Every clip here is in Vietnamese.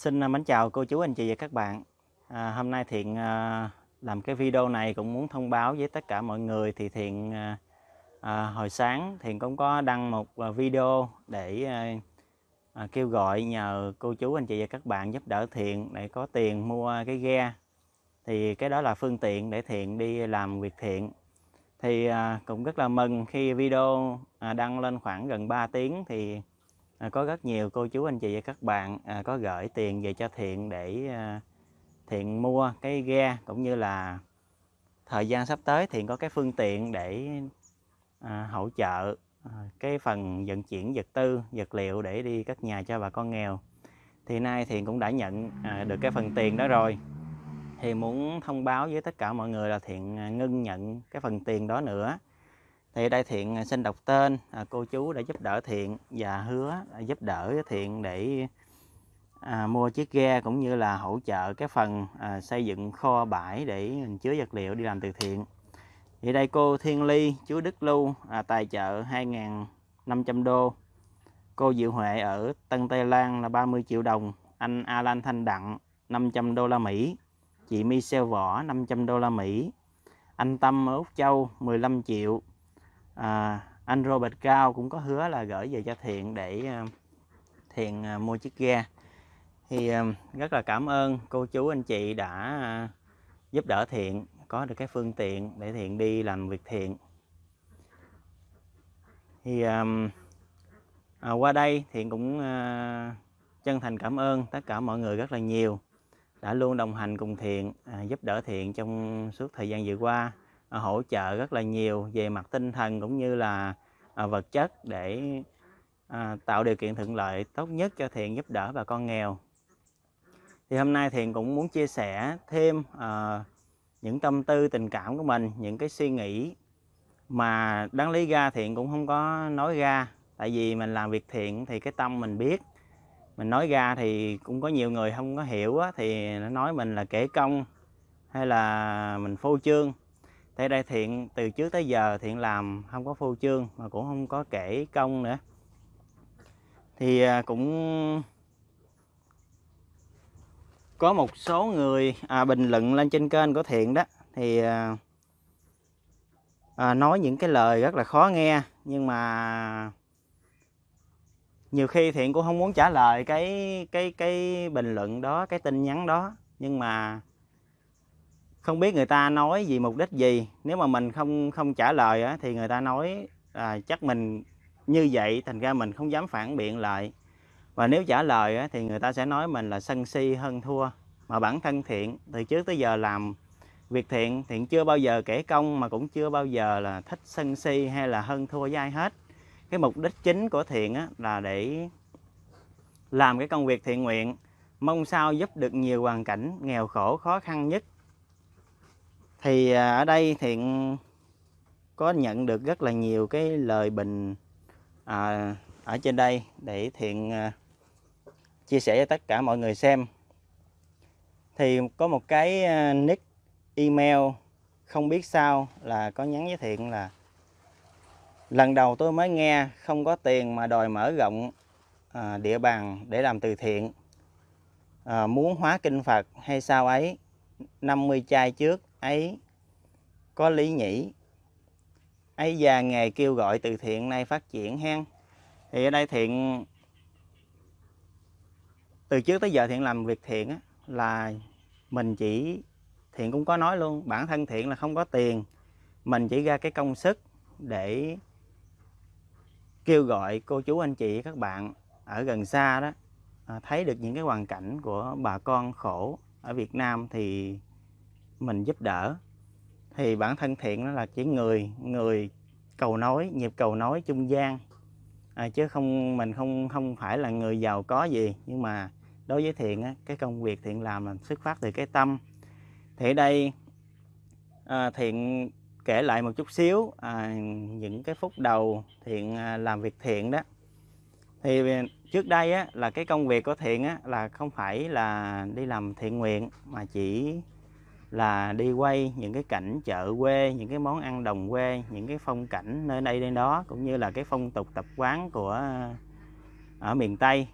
Xin à, mến chào cô chú anh chị và các bạn à, Hôm nay Thiện à, làm cái video này cũng muốn thông báo với tất cả mọi người thì Thiện à, à, hồi sáng Thiện cũng có đăng một à, video để à, à, kêu gọi nhờ cô chú anh chị và các bạn giúp đỡ Thiện để có tiền mua cái ghe thì cái đó là phương tiện để Thiện đi làm việc thiện thì à, cũng rất là mừng khi video à, đăng lên khoảng gần 3 tiếng thì à, có rất nhiều cô chú anh chị và các bạn à, có gửi tiền về cho thiện để à, thiện mua cái ghe cũng như là thời gian sắp tới thiện có cái phương tiện để à, hỗ trợ à, cái phần vận chuyển vật tư vật liệu để đi các nhà cho bà con nghèo thì nay thiện cũng đã nhận à, được cái phần tiền đó rồi thì muốn thông báo với tất cả mọi người là thiện à, ngưng nhận cái phần tiền đó nữa thì đây thiện à, xin đọc tên à, cô chú đã giúp đỡ thiện và hứa à, giúp đỡ thiện để à, mua chiếc ghe cũng như là hỗ trợ cái phần à, xây dựng kho bãi để mình chứa vật liệu đi làm từ thiện thì đây cô Thiên Ly chú Đức Lưu à, tài trợ 2.500 đô cô Diệu Huệ ở Tân Tây Lan là 30 triệu đồng anh Alan Thanh Đặng 500 đô la Mỹ chị mi Michelle Võ 500 đô la Mỹ anh Tâm ở Úc Châu 15 triệu à, anh Robert Cao cũng có hứa là gửi về cho Thiện để à, Thiện à, mua chiếc ghe thì à, rất là cảm ơn cô chú anh chị đã giúp đỡ Thiện có được cái phương tiện để Thiện đi làm việc thiện thì à, qua đây Thiện cũng chân thành cảm ơn tất cả mọi người rất là nhiều đã luôn đồng hành cùng Thiện giúp đỡ Thiện trong suốt thời gian vừa qua À, hỗ trợ rất là nhiều về mặt tinh thần cũng như là à, vật chất để à, tạo điều kiện thuận lợi tốt nhất cho thiện giúp đỡ bà con nghèo thì hôm nay thiện cũng muốn chia sẻ thêm những tâm tư tình cảm của mình những cái suy nghĩ mà đáng lý ra thiện cũng không có nói ra tại vì mình làm việc thiện thì cái tâm mình biết mình nói ra thì cũng có nhiều người không có hiểu á, thì nó nói mình là kể công hay là mình phô trương thế đây thiện từ trước tới giờ thiện làm không có phô trương mà cũng không có kể công nữa thì à, cũng có một số người à, bình luận lên trên kênh của thiện đó thì à, à, nói những cái lời rất là khó nghe nhưng mà nhiều khi thiện cũng không muốn trả lời cái cái cái bình luận đó cái tin nhắn đó nhưng mà không biết người ta nói vì mục đích gì nếu mà mình không không trả lời thì người ta nói à, chắc mình như vậy thành ra mình không dám phản biện lại và nếu trả lời thì người ta sẽ nói mình là sân si hơn thua mà bản thân thiện từ trước tới giờ làm việc thiện thiện chưa bao giờ kể công mà cũng chưa bao giờ là thích sân si hay là hơn thua với ai hết cái mục đích chính của thiện là để làm cái công việc thiện nguyện mong sao giúp được nhiều hoàn cảnh nghèo khổ khó khăn nhất thì à, ở đây thiện có nhận được rất là nhiều cái lời bình à, ở trên đây để thiện à, chia sẻ cho tất cả mọi người xem thì có một cái à, nick email không biết sao là có nhắn với thiện là lần đầu tôi mới nghe không có tiền mà đòi mở rộng à, địa bàn để làm từ thiện à, muốn hóa kinh phật hay sao ấy 50 chai trước ấy có lý nhĩ ấy già nghề kêu gọi từ thiện nay phát triển hen thì ở đây thiện từ trước tới giờ thiện làm việc thiện á, là mình chỉ thiện cũng có nói luôn bản thân thiện là không có tiền mình chỉ ra cái công sức để kêu gọi cô chú anh chị các bạn ở gần xa đó à, thấy được những cái hoàn cảnh của bà con khổ ở Việt Nam thì mình giúp đỡ thì bản thân thiện nó là chỉ người người cầu nối, nhịp cầu nối trung gian à, chứ không mình không không phải là người giàu có gì nhưng mà đối với thiện á, cái công việc thiện làm là xuất phát từ cái tâm thì đây à, thiện kể lại một chút xíu à, những cái phút đầu thiện à, làm việc thiện đó thì trước đây á, là cái công việc của thiện á, là không phải là đi làm thiện nguyện mà chỉ là đi quay những cái cảnh chợ quê những cái món ăn đồng quê những cái phong cảnh nơi đây đến đó cũng như là cái phong tục tập quán của ờ, ở miền tây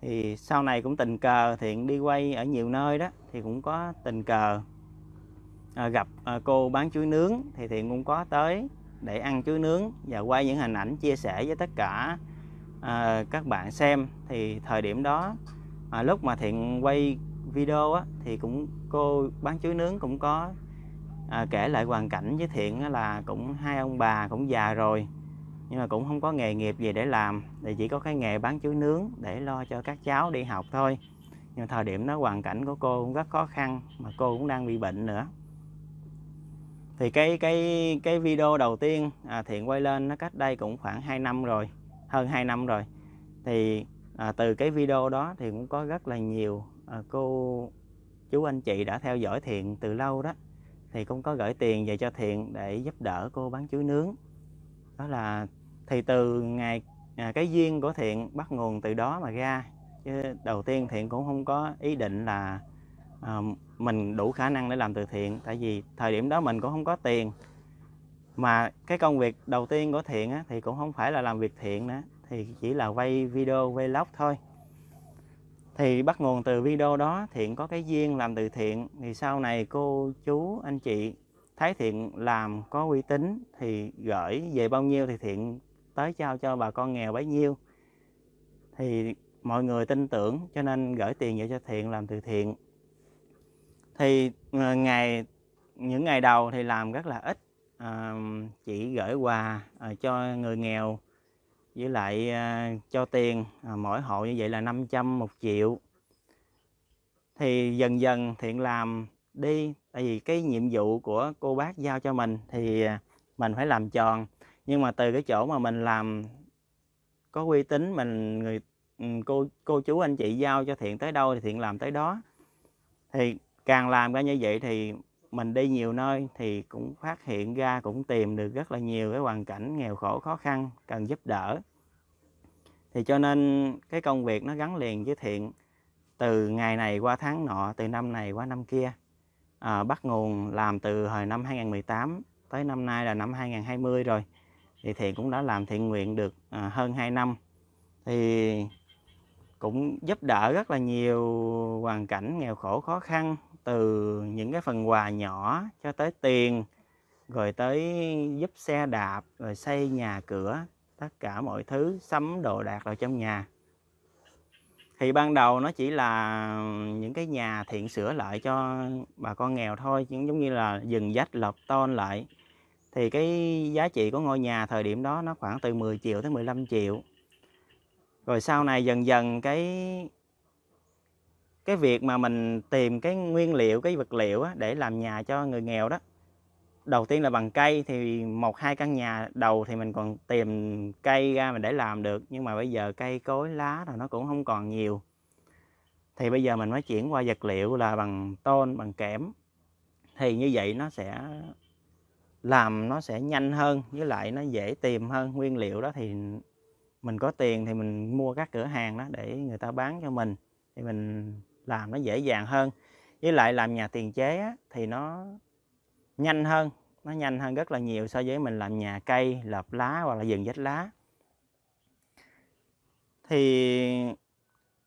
thì sau này cũng tình cờ thiện đi quay ở nhiều nơi đó thì cũng có tình cờ à, gặp à, cô bán chuối nướng thì thiện cũng có tới để ăn chuối nướng và quay những hình ảnh chia sẻ với tất cả à, các bạn xem thì thời điểm đó à, lúc mà thiện quay video á, thì cũng cô bán chuối nướng cũng có à, kể lại hoàn cảnh với thiện là cũng hai ông bà cũng già rồi nhưng mà cũng không có nghề nghiệp gì để làm thì chỉ có cái nghề bán chuối nướng để lo cho các cháu đi học thôi nhưng thời điểm đó hoàn cảnh của cô cũng rất khó khăn mà cô cũng đang bị bệnh nữa thì cái cái cái video đầu tiên à, thiện quay lên nó cách đây cũng khoảng 2 năm rồi hơn 2 năm rồi thì à, từ cái video đó thì cũng có rất là nhiều Ờ, cô chú anh chị đã theo dõi thiện từ lâu đó thì cũng có gửi tiền về cho thiện để giúp đỡ cô bán chuối nướng đó là thì từ ngày à, cái duyên của thiện bắt nguồn từ đó mà ra chứ đầu tiên thiện cũng không có ý định là à, mình đủ khả năng để làm từ thiện tại vì thời điểm đó mình cũng không có tiền mà cái công việc đầu tiên của thiện á, thì cũng không phải là làm việc thiện nữa thì chỉ là quay video vlog thôi thì bắt nguồn từ video đó thiện có cái duyên làm từ thiện thì sau này cô chú anh chị thấy thiện làm có uy tín thì gửi về bao nhiêu thì thiện tới trao cho bà con nghèo bấy nhiêu thì mọi người tin tưởng cho nên gửi tiền về cho thiện làm từ thiện thì ờ, ngày những ngày đầu thì làm rất là ít à, chỉ gửi quà à, cho người nghèo với lại à, cho tiền à, mỗi hộ như vậy là 500 một triệu thì dần dần thiện làm đi tại vì cái nhiệm vụ của cô bác giao cho mình thì à, mình phải làm tròn nhưng mà từ cái chỗ mà mình làm có uy tín mình người ừ, cô cô chú anh chị giao cho thiện tới đâu thì thiện làm tới đó thì càng làm ra như vậy thì mình đi nhiều nơi thì cũng phát hiện ra cũng tìm được rất là nhiều cái hoàn cảnh nghèo khổ khó khăn cần giúp đỡ thì cho nên cái công việc nó gắn liền với thiện từ ngày này qua tháng nọ từ năm này qua năm kia à, bắt nguồn làm từ hồi năm 2018 tới năm nay là năm 2020 rồi thì thiện cũng đã làm thiện nguyện được à, hơn 2 năm thì cũng giúp đỡ rất là nhiều hoàn cảnh nghèo khổ khó khăn từ những cái phần quà nhỏ cho tới tiền rồi tới giúp xe đạp rồi xây nhà cửa tất cả mọi thứ sắm đồ đạc vào trong nhà thì ban đầu nó chỉ là những cái nhà thiện sửa lại cho bà con nghèo thôi nhưng giống như là dừng dách lợp tôn lại thì cái giá trị của ngôi nhà thời điểm đó nó khoảng từ 10 triệu tới 15 triệu rồi sau này dần dần cái cái việc mà mình tìm cái nguyên liệu cái vật liệu á, để làm nhà cho người nghèo đó đầu tiên là bằng cây thì một hai căn nhà đầu thì mình còn tìm cây ra mình để làm được nhưng mà bây giờ cây cối lá rồi nó cũng không còn nhiều thì bây giờ mình mới chuyển qua vật liệu là bằng tôn bằng kẽm thì như vậy nó sẽ làm nó sẽ nhanh hơn với lại nó dễ tìm hơn nguyên liệu đó thì mình có tiền thì mình mua các cửa hàng đó để người ta bán cho mình thì mình làm nó dễ dàng hơn với lại làm nhà tiền chế á, thì nó nhanh hơn nó nhanh hơn rất là nhiều so với mình làm nhà cây lợp lá hoặc là dừng vách lá thì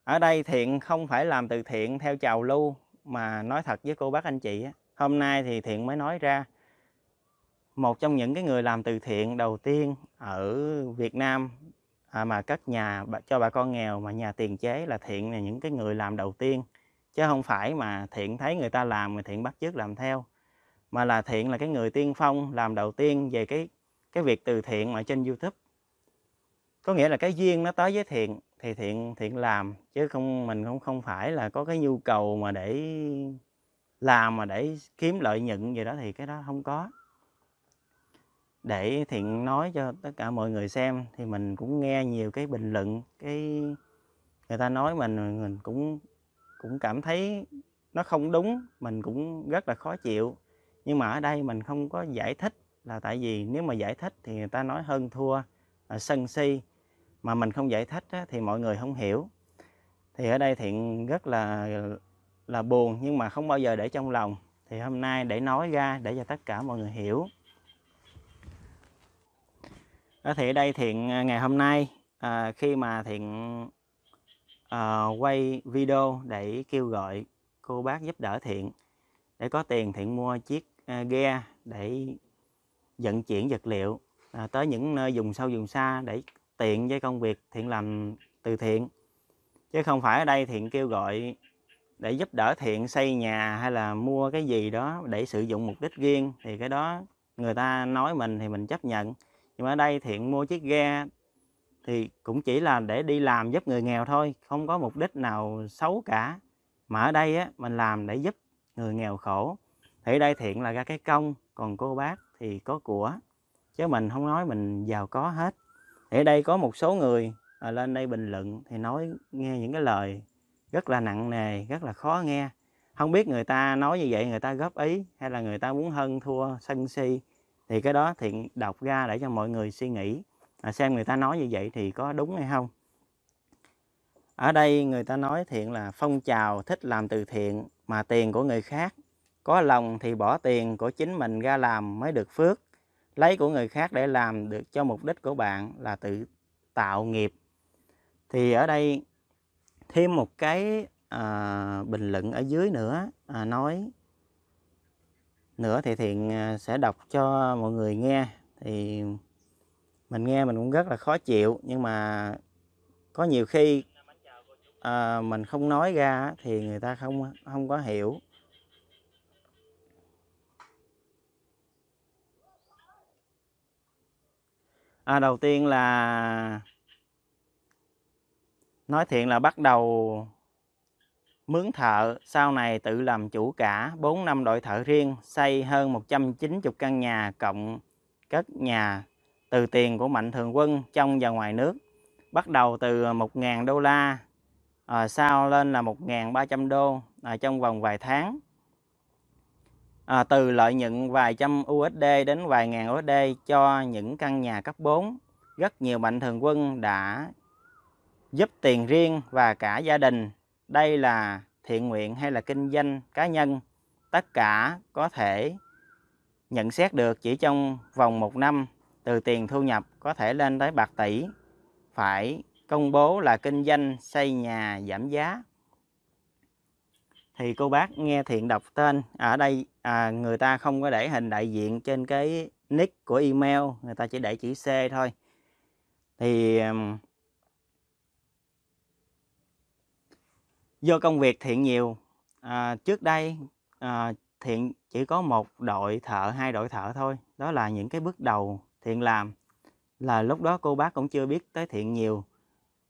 ở đây thiện không phải làm từ thiện theo chào lưu mà nói thật với cô bác anh chị á. hôm nay thì thiện mới nói ra một trong những cái người làm từ thiện đầu tiên ở Việt Nam à, mà các nhà cho bà con nghèo mà nhà tiền chế là thiện là những cái người làm đầu tiên chứ không phải mà thiện thấy người ta làm mà thiện bắt chước làm theo mà là thiện là cái người tiên phong làm đầu tiên về cái cái việc từ thiện mà trên youtube có nghĩa là cái duyên nó tới với thiện thì thiện thiện làm chứ không mình không không phải là có cái nhu cầu mà để làm mà để kiếm lợi nhuận gì đó thì cái đó không có để thiện nói cho tất cả mọi người xem thì mình cũng nghe nhiều cái bình luận cái người ta nói mình mình cũng cũng cảm thấy nó không đúng mình cũng rất là khó chịu nhưng mà ở đây mình không có giải thích là tại vì nếu mà giải thích thì người ta nói hơn thua sân si mà mình không giải thích á, thì mọi người không hiểu thì ở đây thiện rất là là buồn nhưng mà không bao giờ để trong lòng thì hôm nay để nói ra để cho tất cả mọi người hiểu có thể đây thiện à, ngày hôm nay à, khi mà thiện à, quay video để kêu gọi cô bác giúp đỡ thiện để có tiền thiện mua chiếc à, ghe để vận chuyển vật liệu à, tới những nơi dùng sâu dùng xa để tiện với công việc thiện làm từ thiện chứ không phải ở đây thiện kêu gọi để giúp đỡ thiện xây nhà hay là mua cái gì đó để sử dụng mục đích riêng thì cái đó người ta nói mình thì mình chấp nhận nhưng mà ở đây thiện mua chiếc ghe thì cũng chỉ là để đi làm giúp người nghèo thôi không có mục đích nào xấu cả mà ở đây á, mình làm để giúp người nghèo khổ thì đây thiện là ra cái công còn cô bác thì có của chứ mình không nói mình giàu có hết thì ở đây có một số người à, lên đây bình luận thì nói nghe những cái lời rất là nặng nề rất là khó nghe không biết người ta nói như vậy người ta góp ý hay là người ta muốn hơn thua sân si thì cái đó thiện đọc ra để cho mọi người suy nghĩ à, xem người ta nói như vậy thì có đúng hay không ở đây người ta nói thiện là phong trào thích làm từ thiện mà tiền của người khác có lòng thì bỏ tiền của chính mình ra làm mới được phước lấy của người khác để làm được cho mục đích của bạn là tự tạo nghiệp thì ở đây thêm một cái à, bình luận ở dưới nữa à, nói nữa thì thiện à, sẽ đọc cho mọi người nghe thì mình nghe mình cũng rất là khó chịu nhưng mà có nhiều khi à, mình không nói ra thì người ta không không có hiểu à, đầu tiên là nói thiện là bắt đầu mướn thợ, sau này tự làm chủ cả, 4 năm đội thợ riêng, xây hơn 190 căn nhà cộng cất nhà từ tiền của Mạnh Thường Quân trong và ngoài nước. Bắt đầu từ 1.000 đô la, à, sau lên là 1.300 đô à, trong vòng vài tháng. À, từ lợi nhuận vài trăm USD đến vài ngàn USD cho những căn nhà cấp 4, rất nhiều mạnh thường quân đã giúp tiền riêng và cả gia đình đây là thiện nguyện hay là kinh doanh cá nhân tất cả có thể nhận xét được chỉ trong vòng một năm từ tiền thu nhập có thể lên tới bạc tỷ phải công bố là kinh doanh xây nhà giảm giá thì cô bác nghe thiện đọc tên ở đây à, người ta không có để hình đại diện trên cái nick của email người ta chỉ để chữ C thôi thì do công việc thiện nhiều à, trước đây à, thiện chỉ có một đội thợ hai đội thợ thôi đó là những cái bước đầu thiện làm là lúc đó cô bác cũng chưa biết tới thiện nhiều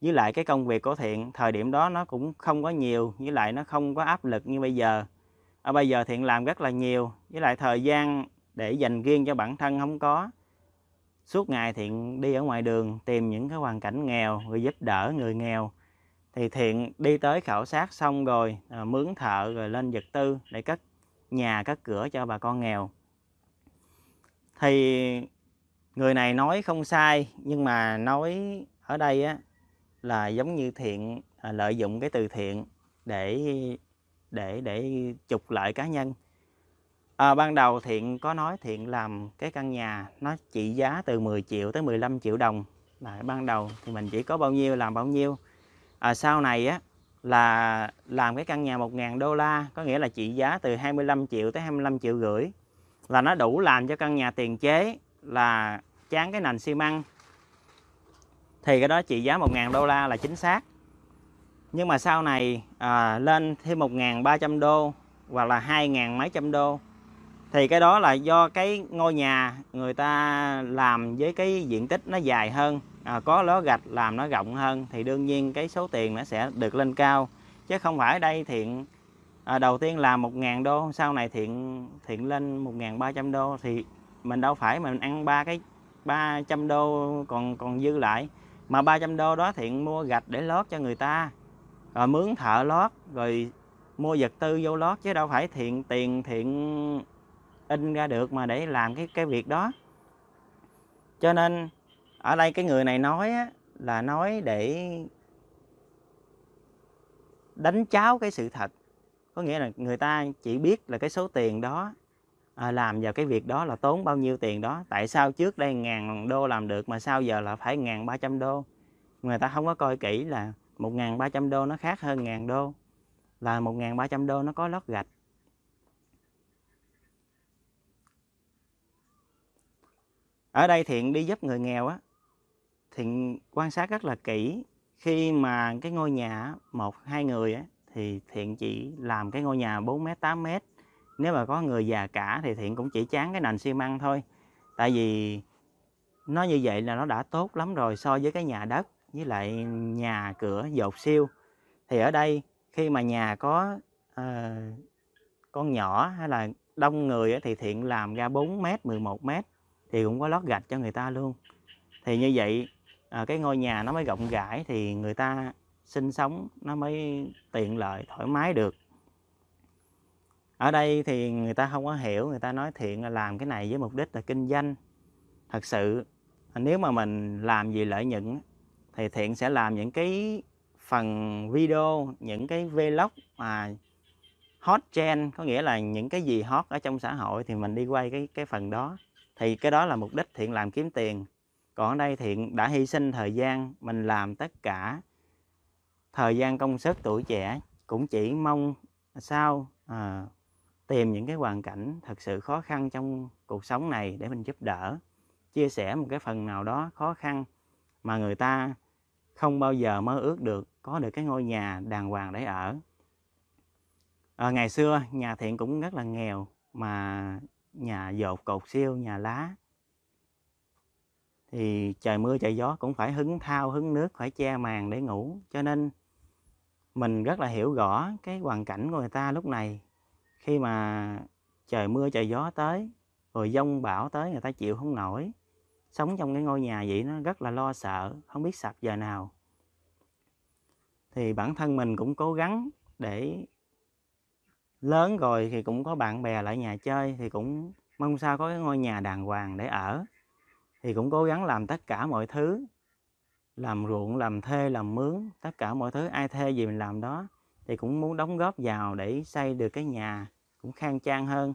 với lại cái công việc của thiện thời điểm đó nó cũng không có nhiều với lại nó không có áp lực như bây giờ ở à, bây giờ thiện làm rất là nhiều với lại thời gian để dành riêng cho bản thân không có suốt ngày thiện đi ở ngoài đường tìm những cái hoàn cảnh nghèo người giúp đỡ người nghèo thì thiện đi tới khảo sát xong rồi à, mướn thợ rồi lên vật tư để cất nhà cất cửa cho bà con nghèo thì người này nói không sai nhưng mà nói ở đây á là giống như thiện à, lợi dụng cái từ thiện để để để trục lợi cá nhân à, ban đầu thiện có nói thiện làm cái căn nhà nó trị giá từ 10 triệu tới 15 triệu đồng là ban đầu thì mình chỉ có bao nhiêu làm bao nhiêu à, sau này á là làm cái căn nhà 1.000 đô la có nghĩa là trị giá từ 25 triệu tới 25 triệu rưỡi là nó đủ làm cho căn nhà tiền chế là chán cái nền xi măng thì cái đó trị giá 1.000 đô la là chính xác nhưng mà sau này à, lên thêm 1.300 đô hoặc là 2.000 mấy trăm đô thì cái đó là do cái ngôi nhà người ta làm với cái diện tích nó dài hơn à, có ló gạch làm nó rộng hơn thì đương nhiên cái số tiền nó sẽ được lên cao chứ không phải đây thiện à, đầu tiên là 1.000 đô sau này thiện thiện lên 1.300 đô thì mình đâu phải mình ăn ba cái 300 đô còn còn dư lại mà 300 đô đó thiện mua gạch để lót cho người ta rồi mướn thợ lót rồi mua vật tư vô lót chứ đâu phải thiện tiền thiện in ra được mà để làm cái cái việc đó cho nên ở đây cái người này nói á, là nói để đánh cháo cái sự thật có nghĩa là người ta chỉ biết là cái số tiền đó à, làm vào cái việc đó là tốn bao nhiêu tiền đó tại sao trước đây ngàn đô làm được mà sao giờ là phải ngàn ba trăm đô người ta không có coi kỹ là một ngàn ba trăm đô nó khác hơn ngàn đô là một ngàn ba trăm đô nó có lót gạch ở đây thiện đi giúp người nghèo á thì quan sát rất là kỹ khi mà cái ngôi nhà một hai người á, thì thiện chỉ làm cái ngôi nhà 4 mét 8 mét nếu mà có người già cả thì thiện cũng chỉ chán cái nền xi măng thôi tại vì nó như vậy là nó đã tốt lắm rồi so với cái nhà đất với lại nhà cửa dột siêu thì ở đây khi mà nhà có uh, con nhỏ hay là đông người thì thiện làm ra 4 m 11 mét thì cũng có lót gạch cho người ta luôn thì như vậy à, cái ngôi nhà nó mới rộng rãi thì người ta sinh sống nó mới tiện lợi thoải mái được ở đây thì người ta không có hiểu người ta nói thiện là làm cái này với mục đích là kinh doanh thật sự nếu mà mình làm gì lợi nhuận thì thiện sẽ làm những cái phần video những cái vlog mà hot trend có nghĩa là những cái gì hot ở trong xã hội thì mình đi quay cái cái phần đó thì cái đó là mục đích thiện làm kiếm tiền còn ở đây thiện đã hy sinh thời gian mình làm tất cả thời gian công sức tuổi trẻ cũng chỉ mong sao à, tìm những cái hoàn cảnh thật sự khó khăn trong cuộc sống này để mình giúp đỡ chia sẻ một cái phần nào đó khó khăn mà người ta không bao giờ mơ ước được có được cái ngôi nhà đàng hoàng để ở à, ngày xưa nhà thiện cũng rất là nghèo mà nhà dột cột siêu nhà lá thì trời mưa trời gió cũng phải hứng thao hứng nước phải che màn để ngủ cho nên mình rất là hiểu rõ cái hoàn cảnh của người ta lúc này khi mà trời mưa trời gió tới rồi giông bão tới người ta chịu không nổi sống trong cái ngôi nhà vậy nó rất là lo sợ không biết sập giờ nào thì bản thân mình cũng cố gắng để lớn rồi thì cũng có bạn bè lại nhà chơi thì cũng mong sao có cái ngôi nhà đàng hoàng để ở thì cũng cố gắng làm tất cả mọi thứ làm ruộng làm thuê làm mướn tất cả mọi thứ ai thuê gì mình làm đó thì cũng muốn đóng góp vào để xây được cái nhà cũng khang trang hơn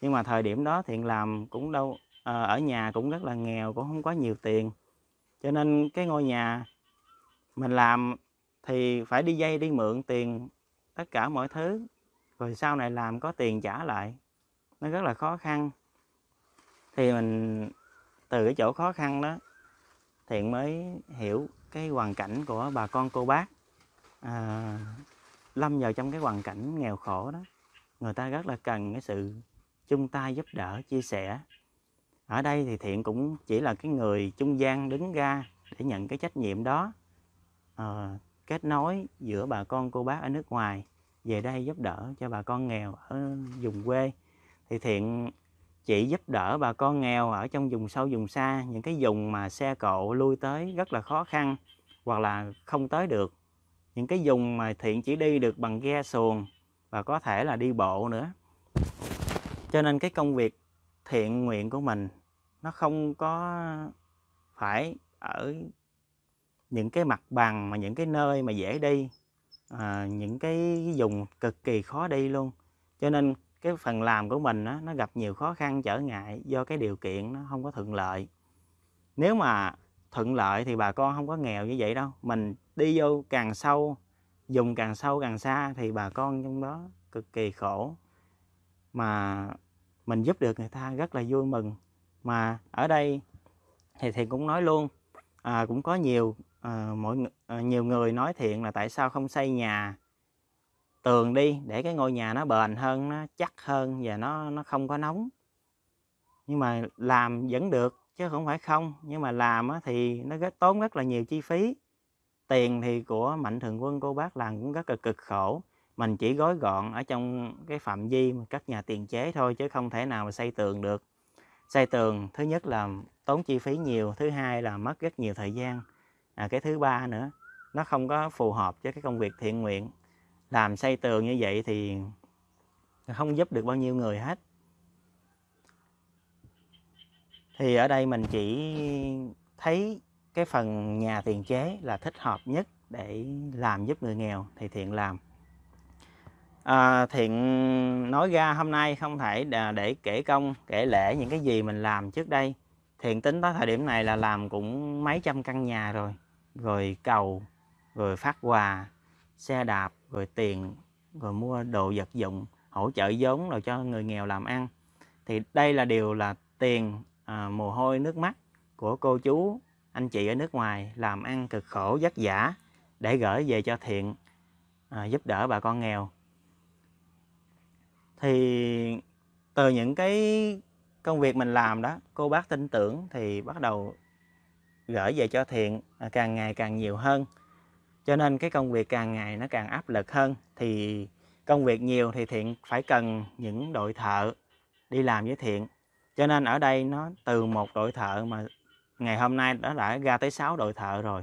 nhưng mà thời điểm đó thiện làm cũng đâu ờ, ở nhà cũng rất là nghèo cũng không có nhiều tiền cho nên cái ngôi nhà mình làm thì phải đi dây đi mượn tiền tất cả mọi thứ rồi sau này làm có tiền trả lại nó rất là khó khăn thì mình từ cái chỗ khó khăn đó thiện mới hiểu cái hoàn cảnh của bà con cô bác à, lâm vào trong cái hoàn cảnh nghèo khổ đó người ta rất là cần cái sự chung tay giúp đỡ chia sẻ ở đây thì thiện cũng chỉ là cái người trung gian đứng ra để nhận cái trách nhiệm đó à, kết nối giữa bà con cô bác ở nước ngoài về đây giúp đỡ cho bà con nghèo ở vùng quê thì thiện chị giúp đỡ bà con nghèo ở trong vùng sâu vùng xa những cái vùng mà xe cộ lui tới rất là khó khăn hoặc là không tới được những cái vùng mà thiện chỉ đi được bằng ghe xuồng và có thể là đi bộ nữa cho nên cái công việc thiện nguyện của mình nó không có phải ở những cái mặt bằng mà những cái nơi mà dễ đi à, những cái vùng cực kỳ khó đi luôn cho nên cái phần làm của mình đó, nó gặp nhiều khó khăn trở ngại do cái điều kiện nó không có thuận lợi nếu mà thuận lợi thì bà con không có nghèo như vậy đâu mình đi vô càng sâu dùng càng sâu càng xa thì bà con trong đó cực kỳ khổ mà mình giúp được người ta rất là vui mừng mà ở đây thì thì cũng nói luôn à, cũng có nhiều à, mỗi à, nhiều người nói thiện là tại sao không xây nhà tường đi để cái ngôi nhà nó bền hơn nó chắc hơn và nó nó không có nóng nhưng mà làm vẫn được chứ không phải không nhưng mà làm thì nó rất, tốn rất là nhiều chi phí tiền thì của mạnh thường quân cô bác làm cũng rất là cực khổ mình chỉ gói gọn ở trong cái phạm vi các nhà tiền chế thôi chứ không thể nào mà xây tường được xây tường thứ nhất là tốn chi phí nhiều thứ hai là mất rất nhiều thời gian à, cái thứ ba nữa nó không có phù hợp với cái công việc thiện nguyện làm xây tường như vậy thì không giúp được bao nhiêu người hết thì ở đây mình chỉ thấy cái phần nhà tiền chế là thích hợp nhất để làm giúp người nghèo thì thiện làm à, thiện nói ra hôm nay không thể để kể công kể lễ những cái gì mình làm trước đây thiện tính tới thời điểm này là làm cũng mấy trăm căn nhà rồi rồi cầu rồi phát quà xe đạp rồi tiền rồi mua đồ vật dụng hỗ trợ vốn rồi cho người nghèo làm ăn thì đây là điều là tiền à, mồ hôi nước mắt của cô chú anh chị ở nước ngoài làm ăn cực khổ vất vả để gửi về cho thiện à, giúp đỡ bà con nghèo thì từ những cái công việc mình làm đó cô bác tin tưởng thì bắt đầu gửi về cho thiện à, càng ngày càng nhiều hơn cho nên cái công việc càng ngày nó càng áp lực hơn thì công việc nhiều thì thiện phải cần những đội thợ đi làm với thiện cho nên ở đây nó từ một đội thợ mà ngày hôm nay nó đã ra tới 6 đội thợ rồi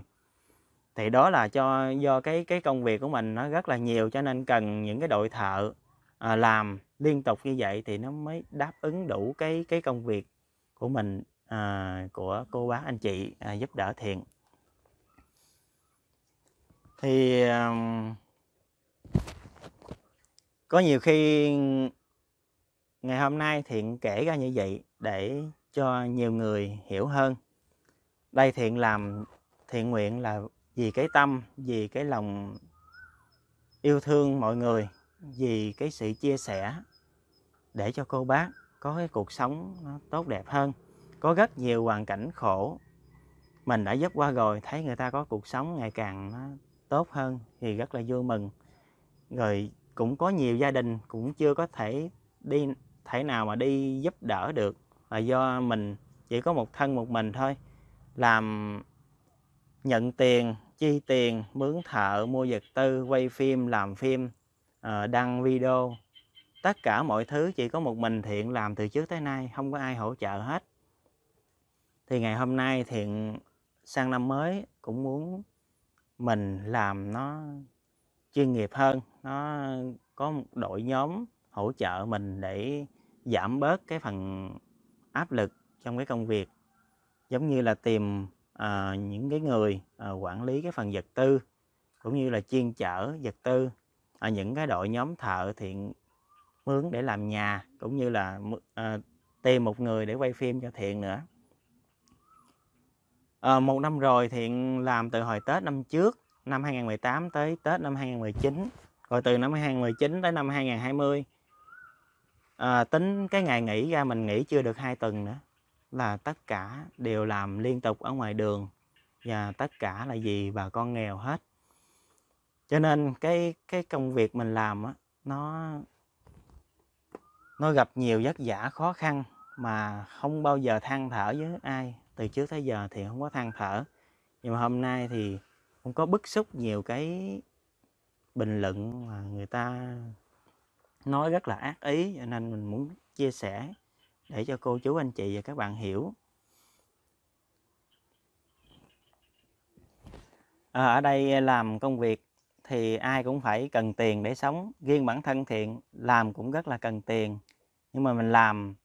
thì đó là cho do cái cái công việc của mình nó rất là nhiều cho nên cần những cái đội thợ à, làm liên tục như vậy thì nó mới đáp ứng đủ cái cái công việc của mình à, của cô bác anh chị à, giúp đỡ thiện thì có nhiều khi ngày hôm nay thiện kể ra như vậy để cho nhiều người hiểu hơn đây thiện làm thiện nguyện là vì cái tâm vì cái lòng yêu thương mọi người vì cái sự chia sẻ để cho cô bác có cái cuộc sống nó tốt đẹp hơn có rất nhiều hoàn cảnh khổ mình đã giúp qua rồi thấy người ta có cuộc sống ngày càng nó tốt hơn thì rất là vui mừng rồi cũng có nhiều gia đình cũng chưa có thể đi thể nào mà đi giúp đỡ được là do mình chỉ có một thân một mình thôi làm nhận tiền chi tiền mướn thợ mua vật tư quay phim làm phim ờ, đăng video tất cả mọi thứ chỉ có một mình thiện làm từ trước tới nay không có ai hỗ trợ hết thì ngày hôm nay thiện sang năm mới cũng muốn mình làm nó chuyên nghiệp hơn nó có một đội nhóm hỗ trợ mình để giảm bớt cái phần áp lực trong cái công việc giống như là tìm à, những cái người à, quản lý cái phần vật tư cũng như là chuyên chở vật tư à, những cái đội nhóm thợ thiện mướn để làm nhà cũng như là à, tìm một người để quay phim cho thiện nữa à, một năm rồi thiện làm từ hồi tết năm trước năm 2018 tới tết năm 2019 rồi từ năm 2019 tới năm 2020 à, ờ, tính cái ngày nghỉ ra mình nghỉ chưa được hai tuần nữa là tất cả đều làm liên tục ở ngoài đường và tất cả là gì bà con nghèo hết cho nên cái cái công việc mình làm á nó nó gặp nhiều vất vả khó khăn mà không bao giờ than thở với ai từ trước tới giờ thì không có than thở nhưng mà hôm nay thì cũng có bức xúc nhiều cái bình luận mà người ta nói rất là ác ý cho nên mình muốn chia sẻ để cho cô chú anh chị và các bạn hiểu à, ở đây làm công việc thì ai cũng phải cần tiền để sống riêng bản thân thiện làm cũng rất là cần tiền nhưng mà mình làm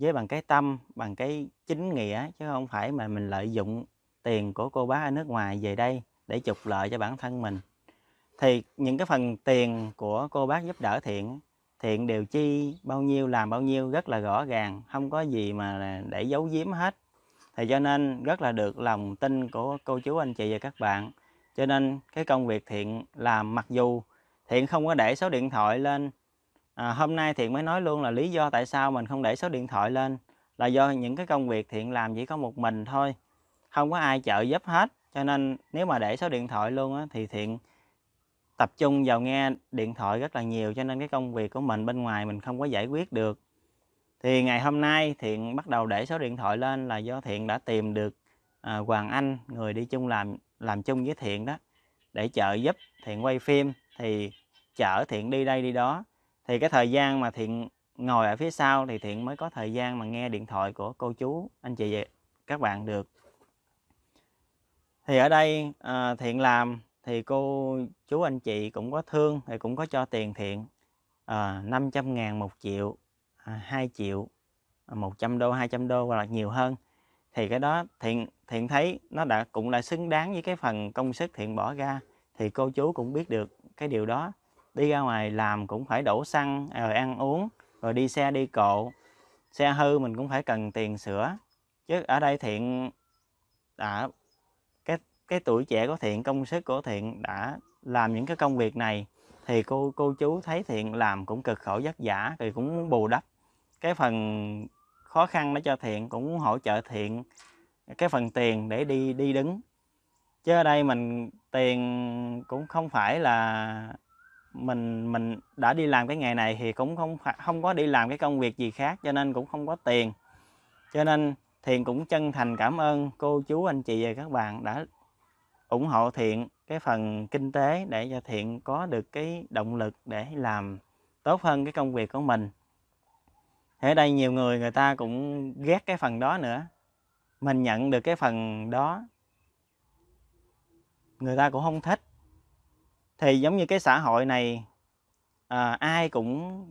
với bằng cái tâm bằng cái chính nghĩa chứ không phải mà mình lợi dụng tiền của cô bác ở nước ngoài về đây để trục lợi cho bản thân mình thì những cái phần tiền của cô bác giúp đỡ thiện thiện đều chi bao nhiêu làm bao nhiêu rất là rõ ràng không có gì mà để giấu giếm hết thì cho nên rất là được lòng tin của cô chú anh chị và các bạn cho nên cái công việc thiện làm mặc dù thiện không có để số điện thoại lên à, hôm nay thiện mới nói luôn là lý do tại sao mình không để số điện thoại lên là do những cái công việc thiện làm chỉ có một mình thôi không có ai trợ giúp hết cho nên nếu mà để số điện thoại luôn á, thì thiện tập trung vào nghe điện thoại rất là nhiều cho nên cái công việc của mình bên ngoài mình không có giải quyết được thì ngày hôm nay thiện bắt đầu để số điện thoại lên là do thiện đã tìm được à, hoàng anh người đi chung làm làm chung với thiện đó để trợ giúp thiện quay phim thì chở thiện đi đây đi đó thì cái thời gian mà thiện ngồi ở phía sau thì thiện mới có thời gian mà nghe điện thoại của cô chú anh chị các bạn được thì ở đây à, thiện làm thì cô chú anh chị cũng có thương thì cũng có cho tiền thiện à, ờ, 500 ngàn một triệu à, 2 triệu 100 à, đô 200 đô hoặc là nhiều hơn thì cái đó thiện thiện thấy nó đã cũng là xứng đáng với cái phần công sức thiện bỏ ra thì cô chú cũng biết được cái điều đó đi ra ngoài làm cũng phải đổ xăng rồi ăn uống rồi đi xe đi cộ xe hư mình cũng phải cần tiền sửa chứ ở đây thiện đã cái cái tuổi trẻ của thiện công sức của thiện đã làm những cái công việc này thì cô cô chú thấy thiện làm cũng cực khổ vất vả thì cũng muốn bù đắp cái phần khó khăn nó cho thiện cũng muốn hỗ trợ thiện cái phần tiền để đi đi đứng chứ ở đây mình tiền cũng không phải là mình mình đã đi làm cái nghề này thì cũng không không có đi làm cái công việc gì khác cho nên cũng không có tiền cho nên thiện cũng chân thành cảm ơn cô chú anh chị và các bạn đã ủng hộ thiện cái phần kinh tế để cho thiện có được cái động lực để làm tốt hơn cái công việc của mình ở đây nhiều người người ta cũng ghét cái phần đó nữa mình nhận được cái phần đó người ta cũng không thích thì giống như cái xã hội này à, ai cũng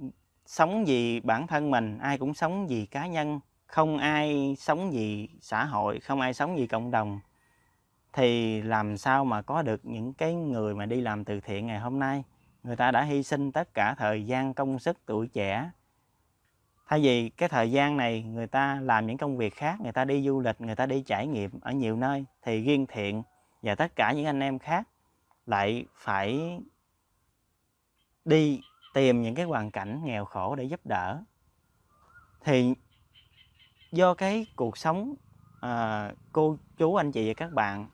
sống vì bản thân mình ai cũng sống vì cá nhân không ai sống vì xã hội không ai sống vì cộng đồng thì làm sao mà có được những cái người mà đi làm từ thiện ngày hôm nay người ta đã hy sinh tất cả thời gian công sức tuổi trẻ thay vì cái thời gian này người ta làm những công việc khác người ta đi du lịch người ta đi trải nghiệm ở nhiều nơi thì riêng thiện và tất cả những anh em khác lại phải đi tìm những cái hoàn cảnh nghèo khổ để giúp đỡ thì do cái cuộc sống à, cô chú anh chị và các bạn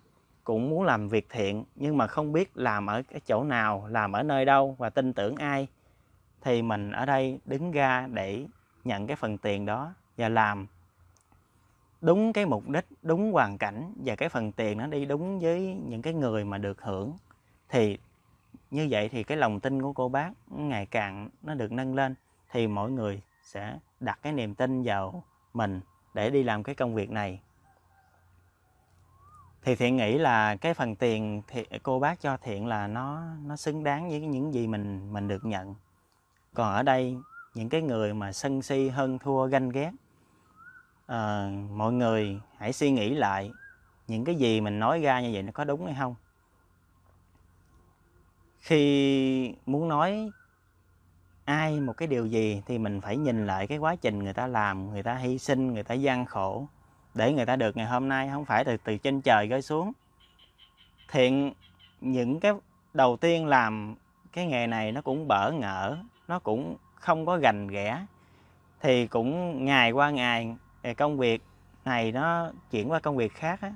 cũng muốn làm việc thiện nhưng mà không biết làm ở cái chỗ nào làm ở nơi đâu và tin tưởng ai thì mình ở đây đứng ra để nhận cái phần tiền đó và làm đúng cái mục đích đúng hoàn cảnh và cái phần tiền nó đi đúng với những cái người mà được hưởng thì như vậy thì cái lòng tin của cô bác ngày càng nó được nâng lên thì mỗi người sẽ đặt cái niềm tin vào mình để đi làm cái công việc này thì thiện nghĩ là cái phần tiền thì cô bác cho thiện là nó nó xứng đáng với những gì mình mình được nhận còn ở đây những cái người mà sân si hơn thua ganh ghét à, mọi người hãy suy nghĩ lại những cái gì mình nói ra như vậy nó có đúng hay không khi muốn nói ai một cái điều gì thì mình phải nhìn lại cái quá trình người ta làm người ta hy sinh người ta gian khổ để người ta được ngày hôm nay không phải từ từ trên trời rơi xuống thiện những cái đầu tiên làm cái nghề này nó cũng bỡ ngỡ nó cũng không có gành ghẻ thì cũng ngày qua ngày công việc này nó chuyển qua công việc khác á,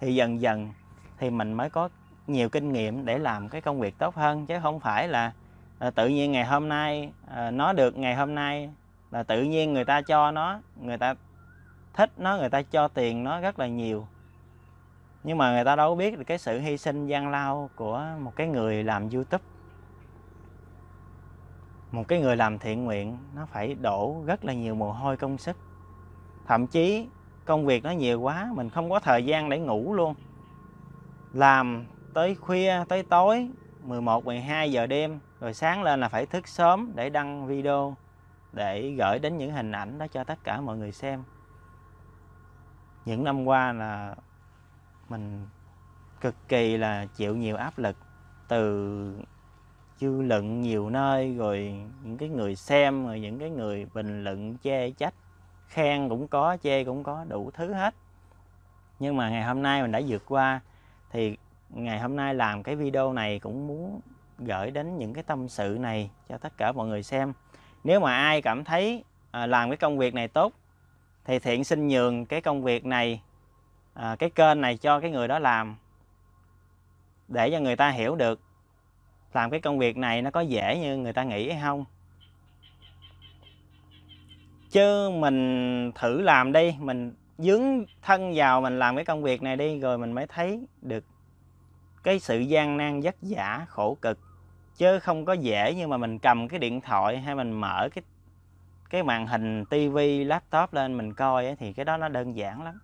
thì dần dần thì mình mới có nhiều kinh nghiệm để làm cái công việc tốt hơn chứ không phải là à, tự nhiên ngày hôm nay à, nó được ngày hôm nay là tự nhiên người ta cho nó người ta thích nó người ta cho tiền nó rất là nhiều nhưng mà người ta đâu biết được cái sự hy sinh gian lao của một cái người làm youtube một cái người làm thiện nguyện nó phải đổ rất là nhiều mồ hôi công sức thậm chí công việc nó nhiều quá mình không có thời gian để ngủ luôn làm tới khuya tới tối 11 12 giờ đêm rồi sáng lên là phải thức sớm để đăng video để gửi đến những hình ảnh đó cho tất cả mọi người xem những năm qua là mình cực kỳ là chịu nhiều áp lực từ dư luận nhiều nơi rồi những cái người xem rồi những cái người bình luận chê trách khen cũng có chê cũng có đủ thứ hết nhưng mà ngày hôm nay mình đã vượt qua thì ngày hôm nay làm cái video này cũng muốn gửi đến những cái tâm sự này cho tất cả mọi người xem nếu mà ai cảm thấy à, làm cái công việc này tốt thì thiện xin nhường cái công việc này à, cái kênh này cho cái người đó làm để cho người ta hiểu được làm cái công việc này nó có dễ như người ta nghĩ hay không chứ mình thử làm đi mình dướng thân vào mình làm cái công việc này đi rồi mình mới thấy được cái sự gian nan vất vả khổ cực chứ không có dễ nhưng mà mình cầm cái điện thoại hay mình mở cái cái màn hình tivi laptop lên mình coi ấy, thì cái đó nó đơn giản lắm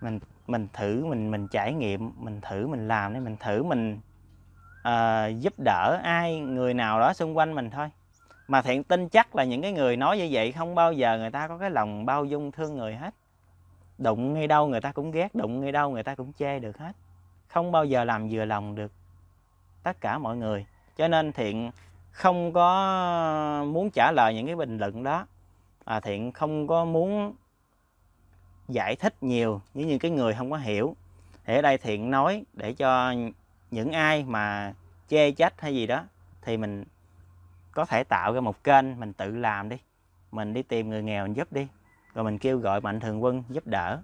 mình mình thử mình mình trải nghiệm mình thử mình làm để mình thử mình uh, giúp đỡ ai người nào đó xung quanh mình thôi mà thiện tin chắc là những cái người nói như vậy không bao giờ người ta có cái lòng bao dung thương người hết đụng ngay đâu người ta cũng ghét đụng ngay đâu người ta cũng chê được hết không bao giờ làm vừa lòng được tất cả mọi người cho nên thiện không có muốn trả lời những cái bình luận đó à, thiện không có muốn giải thích nhiều với những cái người không có hiểu thì ở đây thiện nói để cho những ai mà chê trách hay gì đó thì mình có thể tạo ra một kênh mình tự làm đi mình đi tìm người nghèo mình giúp đi rồi mình kêu gọi mạnh thường quân giúp đỡ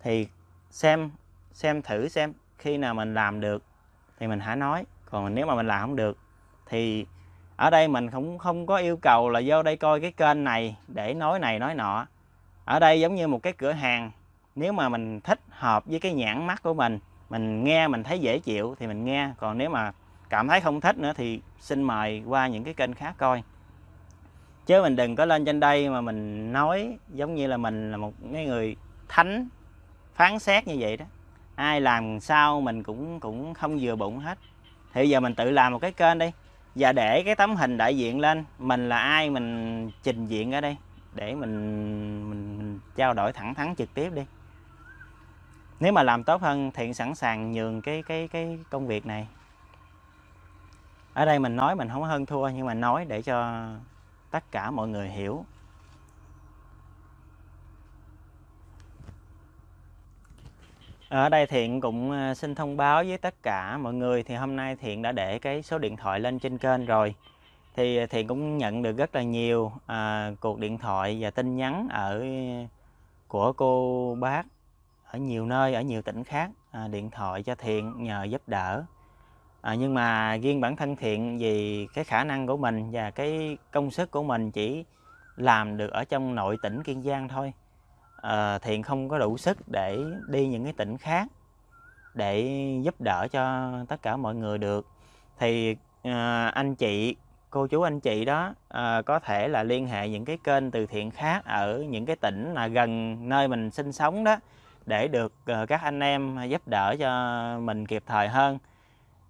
thì xem xem thử xem khi nào mình làm được thì mình hãy nói còn nếu mà mình làm không được thì ở đây mình không không có yêu cầu là vô đây coi cái kênh này để nói này nói nọ ở đây giống như một cái cửa hàng nếu mà mình thích hợp với cái nhãn mắt của mình mình nghe mình thấy dễ chịu thì mình nghe còn nếu mà cảm thấy không thích nữa thì xin mời qua những cái kênh khác coi chứ mình đừng có lên trên đây mà mình nói giống như là mình là một cái người thánh phán xét như vậy đó ai làm sao mình cũng cũng không vừa bụng hết thì giờ mình tự làm một cái kênh đi và để cái tấm hình đại diện lên mình là ai mình trình diện ở đây để mình mình, mình trao đổi thẳng thắn trực tiếp đi nếu mà làm tốt hơn thiện sẵn sàng nhường cái cái cái công việc này ở đây mình nói mình không hơn thua nhưng mà nói để cho tất cả mọi người hiểu Ở đây Thiện cũng ờ, xin thông báo với tất cả mọi người thì hôm nay Thiện đã để cái số điện thoại lên trên kênh rồi. Thì ờ, Thiện cũng nhận được rất là nhiều à, cuộc điện thoại và tin nhắn ở của cô bác ở nhiều nơi, ở nhiều tỉnh khác à, điện thoại cho Thiện nhờ giúp đỡ. À, nhưng mà riêng bản thân Thiện vì cái khả năng của mình và cái công sức của mình chỉ làm được ở trong nội tỉnh Kiên Giang thôi à, ờ, thiện không có đủ sức để đi những cái tỉnh khác để giúp đỡ cho tất cả mọi người được thì à, anh chị cô chú anh chị đó à, có thể là liên hệ những cái kênh từ thiện khác ở những cái tỉnh là gần nơi mình sinh sống đó để được à, các anh em giúp đỡ cho mình kịp thời hơn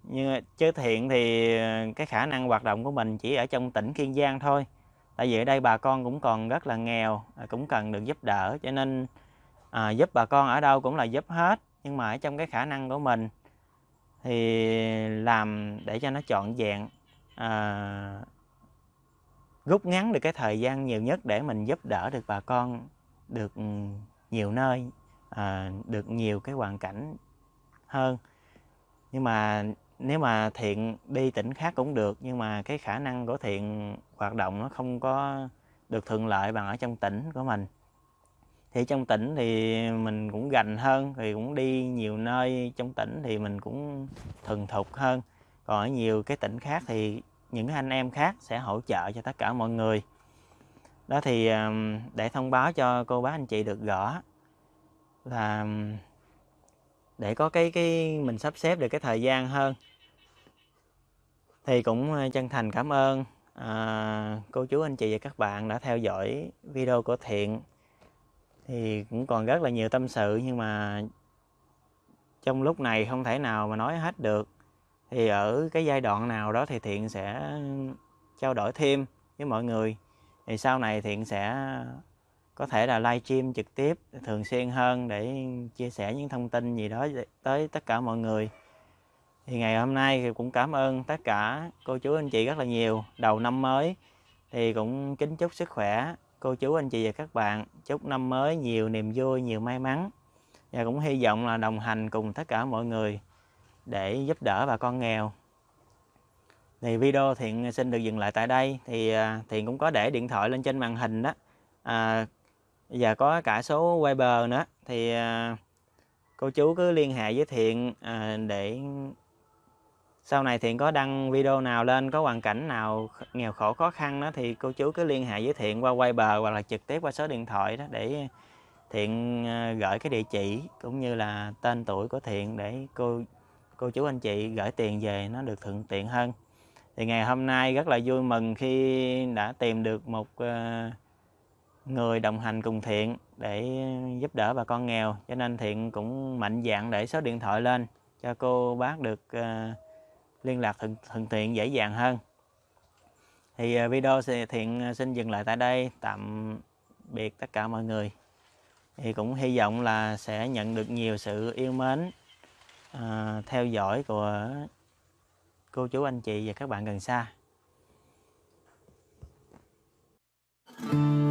nhưng chứ thiện thì cái khả năng hoạt động của mình chỉ ở trong tỉnh kiên giang thôi tại vì ở đây bà con cũng còn rất là nghèo à, cũng cần được giúp đỡ cho nên à, giúp bà con ở đâu cũng là giúp hết nhưng mà ở trong cái khả năng của mình thì làm để cho nó trọn vẹn à, rút ngắn được cái thời gian nhiều nhất để mình giúp đỡ được bà con được nhiều nơi à, được nhiều cái hoàn cảnh hơn nhưng mà nếu mà thiện đi tỉnh khác cũng được nhưng mà cái khả năng của thiện hoạt động nó không có được thuận lợi bằng ở trong tỉnh của mình thì trong tỉnh thì mình cũng gành hơn thì cũng đi nhiều nơi trong tỉnh thì mình cũng thuần thục hơn còn ở nhiều cái tỉnh khác thì những anh em khác sẽ hỗ trợ cho tất cả mọi người đó thì để thông báo cho cô bác anh chị được rõ là để có cái cái mình sắp xếp được cái thời gian hơn thì cũng ờ, chân thành cảm ơn à, cô chú anh chị và các bạn đã theo dõi video của thiện thì cũng còn rất là nhiều tâm sự nhưng mà trong lúc này không thể nào mà nói hết được thì ở cái giai đoạn nào đó thì thiện sẽ ừ, trao đổi thêm với mọi người thì sau này thiện sẽ có thể là live stream trực tiếp thường xuyên hơn để chia sẻ những thông tin gì đó tới tất cả mọi người thì ngày hôm nay thì cũng cảm ơn tất cả cô chú anh chị rất là nhiều đầu năm mới thì cũng kính chúc sức khỏe cô chú anh chị và các bạn chúc năm mới nhiều niềm vui nhiều may mắn và cũng hy vọng là đồng hành cùng tất cả mọi người để giúp đỡ bà con nghèo thì video thiện xin được dừng lại tại đây thì à, thiện cũng có để điện thoại lên trên màn hình đó à, và có cả số Viber nữa thì à, cô chú cứ liên hệ với thiện à, để sau này thiện có đăng video nào lên có hoàn cảnh nào nghèo khổ khó khăn đó thì cô chú cứ liên hệ với thiện qua quay bờ hoặc là trực tiếp qua số điện thoại đó để thiện ờ, gửi cái địa chỉ cũng như là tên tuổi của thiện để cô cô chú anh chị gửi tiền về nó được thuận tiện hơn thì ngày hôm nay rất là vui mừng khi đã tìm được một ờ, người đồng hành cùng thiện để giúp đỡ bà con nghèo cho nên thiện cũng mạnh dạn để số điện thoại lên cho cô bác được uh, liên lạc thuận, thuận tiện dễ dàng hơn thì à, video thiện à, xin dừng lại tại đây tạm biệt tất cả mọi người thì cũng hy vọng là sẽ nhận được nhiều sự yêu mến à, theo dõi của cô chú anh chị và các bạn gần xa Thank you.